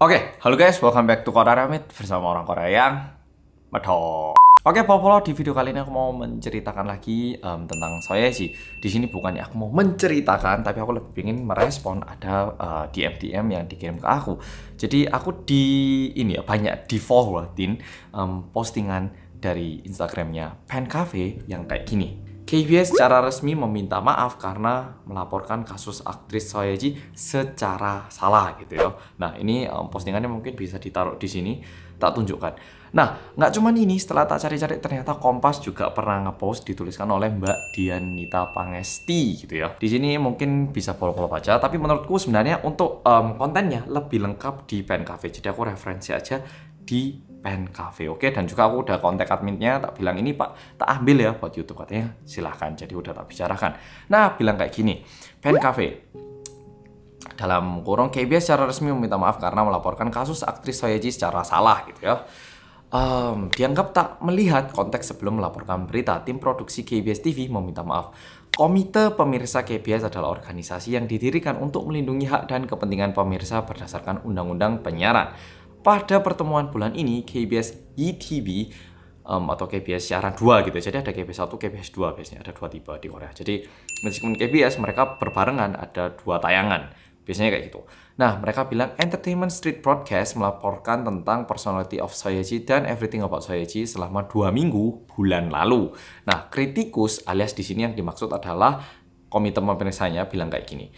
Oke, okay, halo guys, welcome back to Ramit bersama orang Korea yang medok. Oke, okay, Popolo, di video kali ini aku mau menceritakan lagi um, tentang saya sih. Di sini bukannya aku mau menceritakan, tapi aku lebih ingin merespon ada uh, eh, DM DM yang dikirim ke aku. Jadi aku di ini ya banyak di forwardin um, postingan dari Instagramnya Pen Cafe yang kayak gini. KBS secara resmi meminta maaf karena melaporkan kasus aktris Soyeji secara salah gitu ya. Nah ini eh, postingannya mungkin bisa ditaruh di sini, tak tunjukkan. Nah nggak cuman ini, setelah tak cari-cari ternyata Kompas juga pernah ngepost dituliskan oleh Mbak Dianita Pangesti gitu ya. Di sini mungkin bisa follow bolong baca, tapi menurutku sebenarnya untuk um, kontennya lebih lengkap di Pen Cafe. Jadi aku referensi aja di Pen Cafe oke okay? dan juga aku udah kontak adminnya tak bilang ini pak tak ambil ya buat YouTube katanya silahkan jadi udah tak bicarakan nah bilang kayak gini Pen Cafe dalam kurung KBS secara resmi meminta maaf karena melaporkan kasus aktris Soyeji secara salah gitu ya um, dianggap tak melihat konteks sebelum melaporkan berita tim produksi KBS TV meminta maaf Komite Pemirsa KBS adalah organisasi yang didirikan untuk melindungi hak dan kepentingan pemirsa berdasarkan Undang-Undang Penyiaran pada pertemuan bulan ini, KBS ETV um, atau KBS siaran 2 gitu. Ya. Jadi ada KBS 1, KBS 2 biasanya ada dua tipe di Korea. Jadi meskipun KBS mereka berbarengan ada dua tayangan. Biasanya kayak gitu. Nah, mereka bilang Entertainment Street Broadcast melaporkan tentang Personality of Soyeji dan Everything About Soyeji selama dua minggu bulan lalu. Nah, kritikus alias di sini yang dimaksud adalah komite pemeriksaannya bilang kayak gini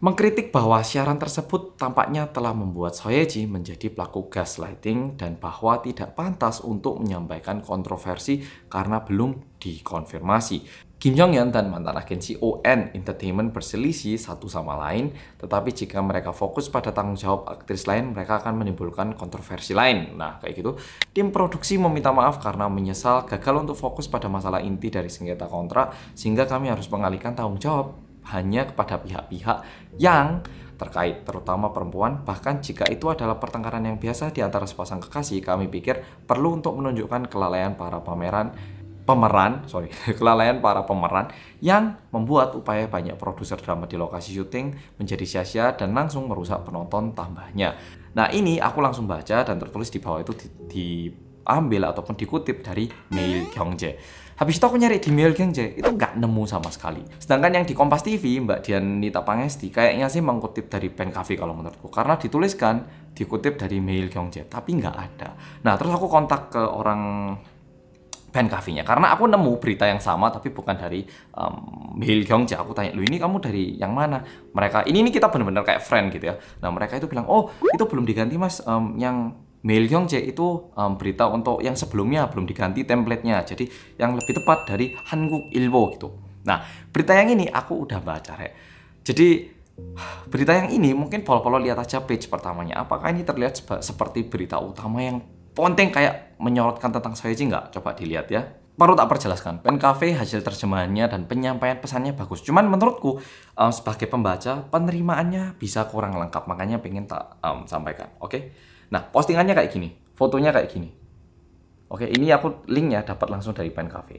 mengkritik bahwa siaran tersebut tampaknya telah membuat Soyeji menjadi pelaku gaslighting dan bahwa tidak pantas untuk menyampaikan kontroversi karena belum dikonfirmasi. Kim Jong Un dan mantan agensi ON Entertainment berselisih satu sama lain, tetapi jika mereka fokus pada tanggung jawab aktris lain, mereka akan menimbulkan kontroversi lain. Nah, kayak gitu. Tim produksi meminta maaf karena menyesal gagal untuk fokus pada masalah inti dari sengketa kontrak, sehingga kami harus mengalihkan tanggung jawab hanya kepada pihak-pihak yang terkait, terutama perempuan. Bahkan jika itu adalah pertengkaran yang biasa di antara sepasang kekasih, kami pikir perlu untuk menunjukkan kelalaian para pameran pemeran, sorry, kelalaian para pemeran yang membuat upaya banyak produser drama di lokasi syuting menjadi sia-sia dan langsung merusak penonton tambahnya. Nah ini aku langsung baca dan tertulis di bawah itu di, di ambil ataupun dikutip dari Mail Kyungjae. Habis itu aku nyari di Mail Kyungjae, itu nggak nemu sama sekali. Sedangkan yang di Kompas TV, Mbak Dianita Pangesti, kayaknya sih mengutip dari Pen Cafe kalau menurutku. Karena dituliskan, dikutip dari Mail Kyungjae, tapi nggak ada. Nah, terus aku kontak ke orang Pen Cafe-nya. Karena aku nemu berita yang sama, tapi bukan dari um, Mail Kyungjae. Aku tanya, lu ini kamu dari yang mana? Mereka, ini, ini kita bener-bener kayak friend gitu ya. Nah, mereka itu bilang, oh, itu belum diganti mas, um, yang Mail Jae itu um, berita untuk yang sebelumnya belum diganti templatenya, Jadi yang lebih tepat dari Hanguk Ilbo gitu. Nah, berita yang ini aku udah baca, Rek. Jadi berita yang ini mungkin polo-polo lihat aja page pertamanya. Apakah ini terlihat seperti berita utama yang ponteng kayak menyorotkan tentang Soyeji nggak? Coba dilihat ya. Perlu tak perjelaskan, Pen Cafe hasil terjemahannya dan penyampaian pesannya bagus. Cuman menurutku um, sebagai pembaca penerimaannya bisa kurang lengkap, makanya pengen tak um, sampaikan. Oke? Okay? Nah, postingannya kayak gini, fotonya kayak gini. Oke, ini aku linknya dapat langsung dari Pen Cafe.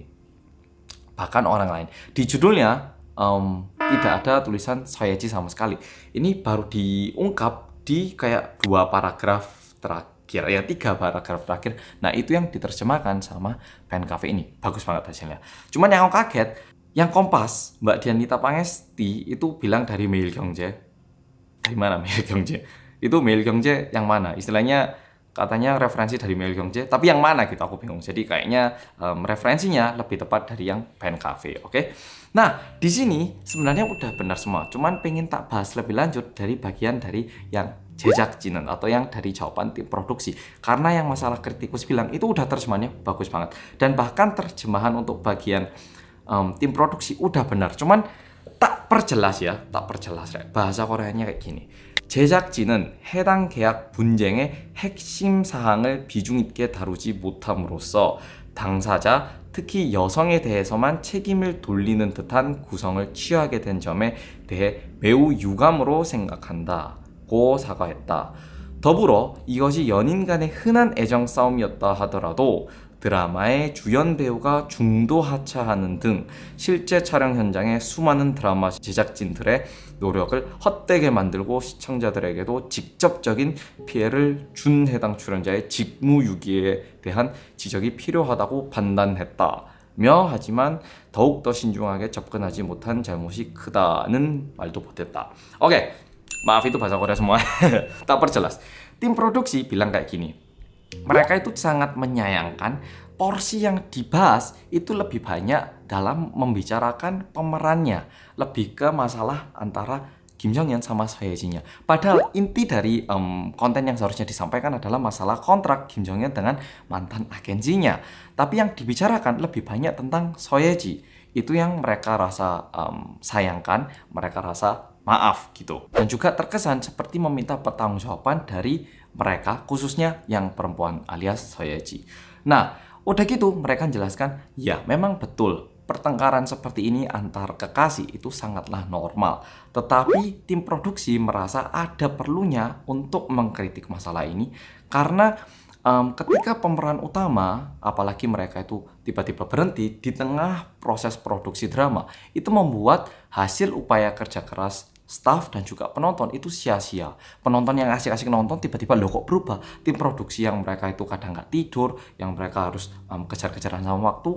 Bahkan orang lain. Di judulnya um, tidak ada tulisan saya sih sama sekali. Ini baru diungkap di kayak dua paragraf terakhir, ya tiga paragraf terakhir. Nah, itu yang diterjemahkan sama Pen Cafe ini. Bagus banget hasilnya. Cuman yang aku kaget, yang Kompas, Mbak Dianita Pangesti itu bilang dari Mail Yongje. Dari mana Mail Yongje? itu Mel Gyeongjae yang mana istilahnya katanya referensi dari Mel Gyeongjae tapi yang mana gitu aku bingung jadi kayaknya um, referensinya lebih tepat dari yang Pen Cafe oke okay? nah di sini sebenarnya udah benar semua cuman pengen tak bahas lebih lanjut dari bagian dari yang jejak jinan atau yang dari jawaban tim produksi karena yang masalah kritikus bilang itu udah terjemahannya bagus banget dan bahkan terjemahan untuk bagian um, tim produksi udah benar cuman tak perjelas ya tak perjelas bahasa Koreanya kayak gini 제작진은 해당 계약 분쟁의 핵심 사항을 비중 있게 다루지 못함으로써 당사자, 특히 여성에 대해서만 책임을 돌리는 듯한 구성을 취하게 된 점에 대해 매우 유감으로 생각한다. 고 사과했다. 더불어 이것이 연인 간의 흔한 애정 싸움이었다 하더라도 드라마의 주연 배우가 중도 하차하는 등 실제 촬영 현장에 수많은 드라마 제작진들의 노력을 헛되게 만들고 시청자들에게도 직접적인 피해를 준 해당 출연자의 직무유기에 대한 지적이 필요하다고 판단했다. 며 하지만 더욱더 신중하게 접근하지 못한 잘못이 크다는 말도 못했다. 오케이. 마 k 도 y maaf itu bahasa Korea s e 니 Mereka itu sangat menyayangkan porsi yang dibahas itu lebih banyak dalam membicarakan pemerannya, lebih ke masalah antara Kim Jong Un sama Soyejinya. Padahal inti dari um, konten yang seharusnya disampaikan adalah masalah kontrak Kim Jong Un dengan mantan agensinya. Tapi yang dibicarakan lebih banyak tentang Soyeji, Itu yang mereka rasa um, sayangkan, mereka rasa maaf gitu. Dan juga terkesan seperti meminta pertanggungjawaban dari mereka, khususnya yang perempuan alias Soyeji. Nah, udah gitu mereka jelaskan, ya memang betul pertengkaran seperti ini antar kekasih itu sangatlah normal. Tetapi tim produksi merasa ada perlunya untuk mengkritik masalah ini karena um, ketika pemeran utama, apalagi mereka itu tiba-tiba berhenti di tengah proses produksi drama, itu membuat hasil upaya kerja keras staff dan juga penonton itu sia-sia. Penonton yang asik-asik nonton tiba-tiba lo kok berubah. Tim produksi yang mereka itu kadang nggak tidur, yang mereka harus um, kejar-kejaran sama waktu,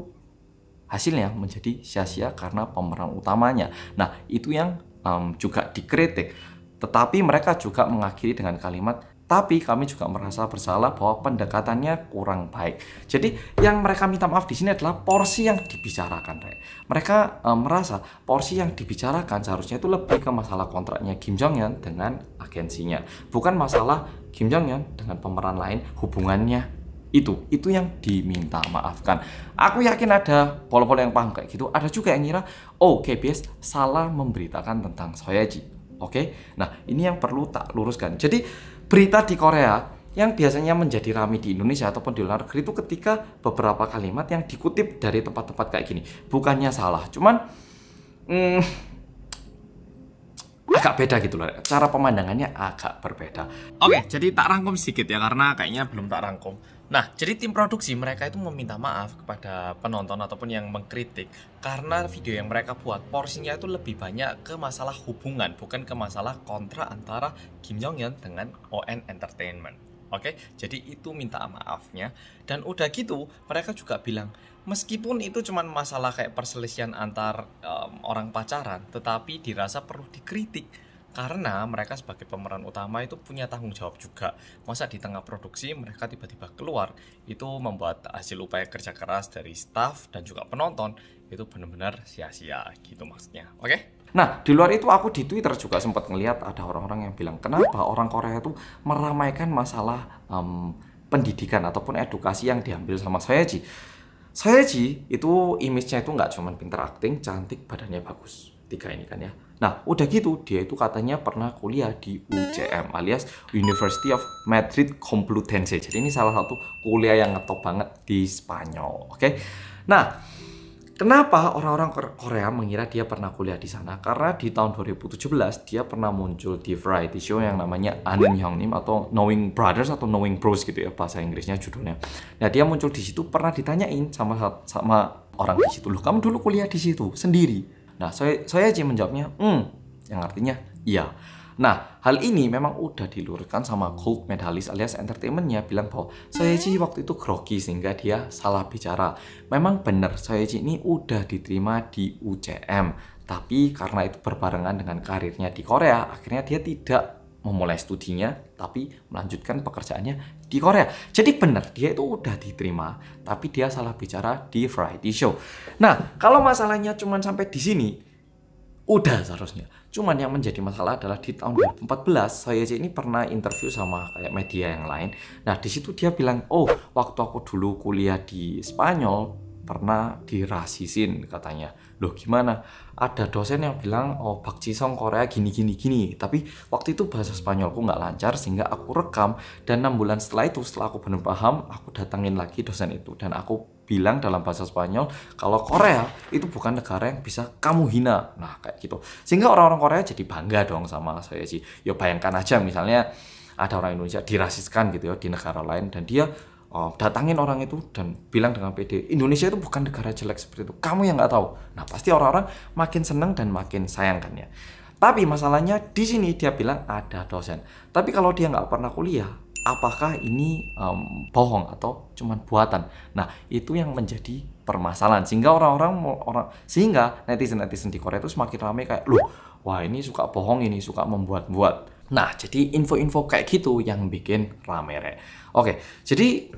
hasilnya menjadi sia-sia karena pemeran utamanya. Nah itu yang um, juga dikritik. Tetapi mereka juga mengakhiri dengan kalimat tapi kami juga merasa bersalah bahwa pendekatannya kurang baik. Jadi yang mereka minta maaf di sini adalah porsi yang dibicarakan, Rek. Mereka e, merasa porsi yang dibicarakan seharusnya itu lebih ke masalah kontraknya Kim Jong Un dengan agensinya, bukan masalah Kim Jong Un dengan pemeran lain hubungannya itu itu yang diminta maafkan aku yakin ada pola-pola yang paham kayak gitu ada juga yang ngira oh KBS salah memberitakan tentang Soyaji oke okay? nah ini yang perlu tak luruskan jadi berita di Korea yang biasanya menjadi rami di Indonesia ataupun di luar negeri itu ketika beberapa kalimat yang dikutip dari tempat-tempat kayak gini. Bukannya salah, cuman hmm, agak beda gitu loh. Cara pemandangannya agak berbeda. Oke, jadi tak rangkum sedikit ya karena kayaknya belum tak rangkum. Nah, jadi tim produksi mereka itu meminta maaf kepada penonton ataupun yang mengkritik karena video yang mereka buat porsinya itu lebih banyak ke masalah hubungan bukan ke masalah kontra antara Kim Jong Un dengan ON Entertainment. Oke, jadi itu minta maafnya dan udah gitu mereka juga bilang meskipun itu cuma masalah kayak perselisihan antar um, orang pacaran, tetapi dirasa perlu dikritik karena mereka sebagai pemeran utama itu punya tanggung jawab juga masa di tengah produksi mereka tiba-tiba keluar itu membuat hasil upaya kerja keras dari staff dan juga penonton itu benar-benar sia-sia gitu maksudnya oke okay? nah di luar itu aku di Twitter juga sempat ngeliat ada orang-orang yang bilang kenapa orang Korea itu meramaikan masalah um, pendidikan ataupun edukasi yang diambil sama saya Ji saya Ji itu image-nya itu nggak cuma pinter akting, cantik badannya bagus tiga ini kan ya Nah, udah gitu dia itu katanya pernah kuliah di UCM alias University of Madrid Complutense. Jadi ini salah satu kuliah yang ngetop banget di Spanyol, oke? Okay? Nah, Kenapa orang-orang Korea mengira dia pernah kuliah di sana? Karena di tahun 2017 dia pernah muncul di variety show yang namanya Anin Hyungnim atau Knowing Brothers atau Knowing Bros gitu ya bahasa Inggrisnya judulnya. Nah dia muncul di situ pernah ditanyain sama sama orang di situ loh kamu dulu kuliah di situ sendiri Nah, saya saya aja menjawabnya, hmm, yang artinya iya. Nah, hal ini memang udah diluruskan sama Gold Medalis alias entertainmentnya bilang bahwa Soyeji waktu itu grogi sehingga dia salah bicara. Memang benar Soyeji ini udah diterima di UCM, tapi karena itu berbarengan dengan karirnya di Korea, akhirnya dia tidak memulai studinya tapi melanjutkan pekerjaannya di Korea. Jadi benar, dia itu udah diterima, tapi dia salah bicara di variety show. Nah, kalau masalahnya cuma sampai di sini, udah seharusnya. Cuman yang menjadi masalah adalah di tahun 2014 saya ini pernah interview sama kayak media yang lain. Nah, di situ dia bilang, "Oh, waktu aku dulu kuliah di Spanyol, pernah dirasisin katanya. Loh gimana? Ada dosen yang bilang, oh Pak Cisong Korea gini gini gini. Tapi waktu itu bahasa Spanyolku nggak lancar sehingga aku rekam dan enam bulan setelah itu setelah aku benar paham, aku datangin lagi dosen itu dan aku bilang dalam bahasa Spanyol kalau Korea itu bukan negara yang bisa kamu hina. Nah kayak gitu. Sehingga orang-orang Korea jadi bangga dong sama saya sih. Ya bayangkan aja misalnya ada orang Indonesia dirasiskan gitu ya di negara lain dan dia Oh, datangin orang itu dan bilang dengan PD Indonesia itu bukan negara jelek seperti itu kamu yang nggak tahu nah pasti orang-orang makin seneng dan makin sayangkannya tapi masalahnya di sini dia bilang ada dosen tapi kalau dia nggak pernah kuliah apakah ini um, bohong atau cuman buatan nah itu yang menjadi permasalahan sehingga orang-orang orang sehingga netizen netizen di Korea itu semakin ramai kayak lu wah ini suka bohong ini suka membuat-buat Nah, jadi info-info kayak gitu yang bikin rame rek. Oke, jadi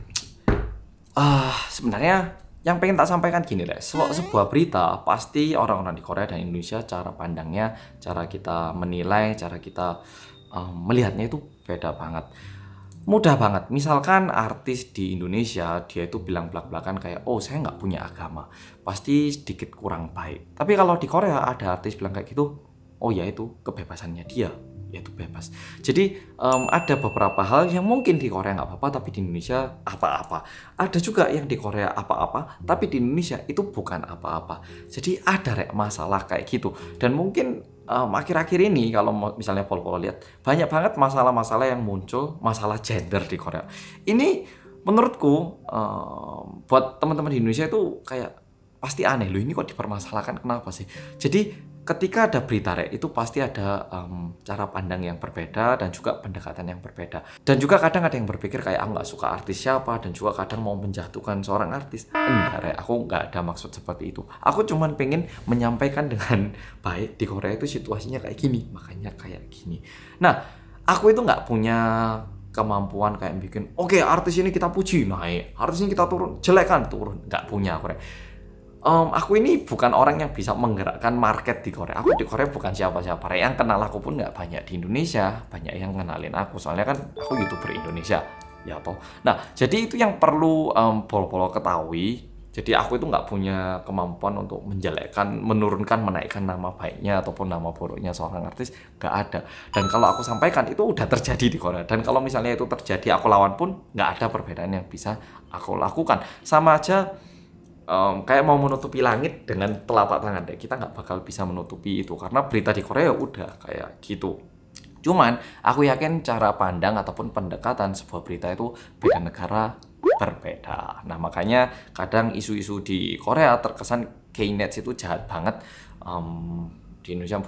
uh, sebenarnya yang pengen tak sampaikan gini Rek. sebuah, mm-hmm. sebuah berita pasti orang-orang di Korea dan Indonesia cara pandangnya, cara kita menilai, cara kita um, melihatnya itu beda banget. Mudah banget, misalkan artis di Indonesia dia itu bilang belak-belakan kayak, oh saya nggak punya agama, pasti sedikit kurang baik. Tapi kalau di Korea ada artis bilang kayak gitu, oh ya itu kebebasannya dia, yaitu bebas. Jadi um, ada beberapa hal yang mungkin di Korea nggak apa-apa tapi di Indonesia apa-apa. Ada juga yang di Korea apa-apa tapi di Indonesia itu bukan apa-apa. Jadi ada rek masalah kayak gitu dan mungkin akhir akhir-akhir ini kalau misalnya pol-pol lihat banyak banget masalah-masalah yang muncul masalah gender di Korea. Ini menurutku um, buat teman-teman di Indonesia itu kayak pasti aneh loh ini kok dipermasalahkan kenapa sih jadi ketika ada berita rek itu pasti ada um, cara pandang yang berbeda dan juga pendekatan yang berbeda dan juga kadang ada yang berpikir kayak aku ah, nggak suka artis siapa dan juga kadang mau menjatuhkan seorang artis enggak rek aku nggak ada maksud seperti itu aku cuman pengen menyampaikan dengan baik di Korea itu situasinya kayak gini makanya kayak gini nah aku itu nggak punya kemampuan kayak bikin oke okay, artis ini kita puji naik artis ini kita turun jelek kan turun nggak punya aku rek um, aku ini bukan orang yang bisa menggerakkan market di Korea. Aku di Korea bukan siapa-siapa. Yang kenal aku pun nggak banyak di Indonesia. Banyak yang kenalin aku. Soalnya kan aku youtuber Indonesia. Ya toh. Nah, jadi itu yang perlu um, polo-polo ketahui. Jadi aku itu nggak punya kemampuan untuk menjelekkan, menurunkan, menaikkan nama baiknya ataupun nama buruknya seorang artis nggak ada. Dan kalau aku sampaikan itu udah terjadi di Korea. Dan kalau misalnya itu terjadi aku lawan pun nggak ada perbedaan yang bisa aku lakukan. Sama aja um, kayak mau menutupi langit dengan telapak tangan deh kita nggak bakal bisa menutupi itu karena berita di Korea udah kayak gitu cuman aku yakin cara pandang ataupun pendekatan sebuah berita itu beda negara berbeda nah makanya kadang isu-isu di Korea terkesan K-net itu jahat banget um, di Indonesia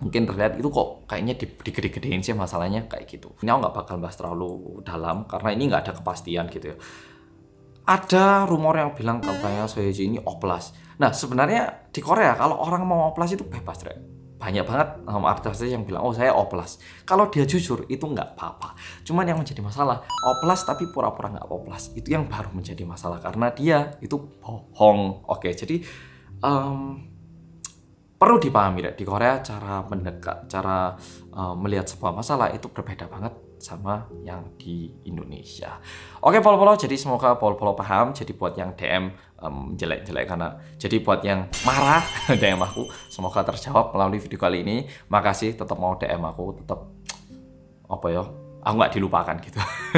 mungkin terlihat itu kok kayaknya di, digede-gedein sih masalahnya kayak gitu. Ini aku nggak bakal bahas terlalu dalam karena ini nggak ada kepastian gitu ya ada rumor yang bilang kampanye Soyeji ini oplas. Nah, sebenarnya di Korea kalau orang mau oplas itu bebas, Rek. Banyak banget um, artis yang bilang, oh saya oplas. Kalau dia jujur, itu nggak apa-apa. Cuman yang menjadi masalah, oplas tapi pura-pura nggak oplas. Itu yang baru menjadi masalah, karena dia itu bohong. Oke, jadi um, perlu dipahami, Rek. Di Korea cara mendekat, cara um, melihat sebuah masalah itu berbeda banget sama yang di Indonesia. Oke, polo-polo. Jadi semoga polo-polo paham. Jadi buat yang DM um, jelek-jelek karena jadi buat yang marah DM aku, semoga terjawab melalui video kali ini. Makasih tetap mau DM aku, tetap apa ya? aku nggak dilupakan gitu.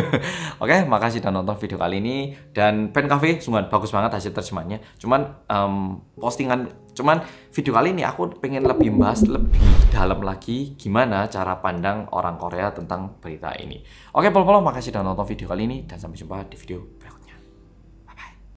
Oke, okay, makasih udah nonton video kali ini dan Pen Cafe sungguh bagus banget hasil terjemahnya. Cuman um, postingan cuman video kali ini aku pengen lebih bahas lebih dalam lagi gimana cara pandang orang Korea tentang berita ini. Oke, okay, pol-pol makasih udah nonton video kali ini dan sampai jumpa di video